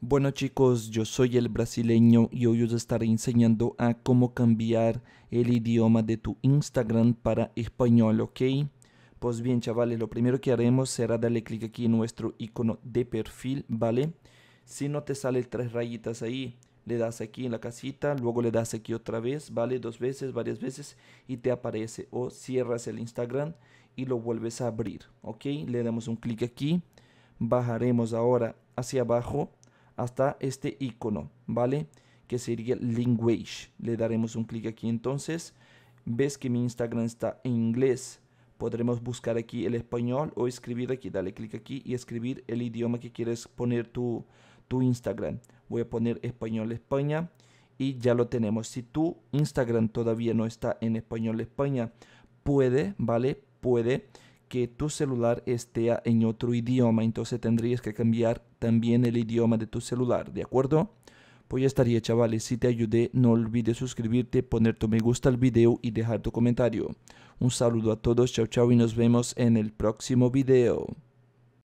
Bueno chicos, yo soy el brasileño y hoy os estaré enseñando a cómo cambiar el idioma de tu Instagram para español, ¿ok? Pues bien chavales, lo primero que haremos será darle clic aquí en nuestro icono de perfil, ¿vale? Si no te sale tres rayitas ahí, le das aquí en la casita, luego le das aquí otra vez, ¿vale? Dos veces, varias veces y te aparece o cierras el Instagram y lo vuelves a abrir, ¿ok? Le damos un clic aquí, bajaremos ahora hacia abajo hasta este icono, ¿vale? Que sería Language. Le daremos un clic aquí entonces. Ves que mi Instagram está en inglés. Podremos buscar aquí el español o escribir aquí. Dale clic aquí y escribir el idioma que quieres poner tu, tu Instagram. Voy a poner español España y ya lo tenemos. Si tu Instagram todavía no está en español España, puede, ¿vale? Puede que tu celular esté en otro idioma, entonces tendrías que cambiar también el idioma de tu celular, ¿de acuerdo? Pues ya estaría, chavales. Si te ayudé, no olvides suscribirte, poner tu me gusta al video y dejar tu comentario. Un saludo a todos, chao chao y nos vemos en el próximo video.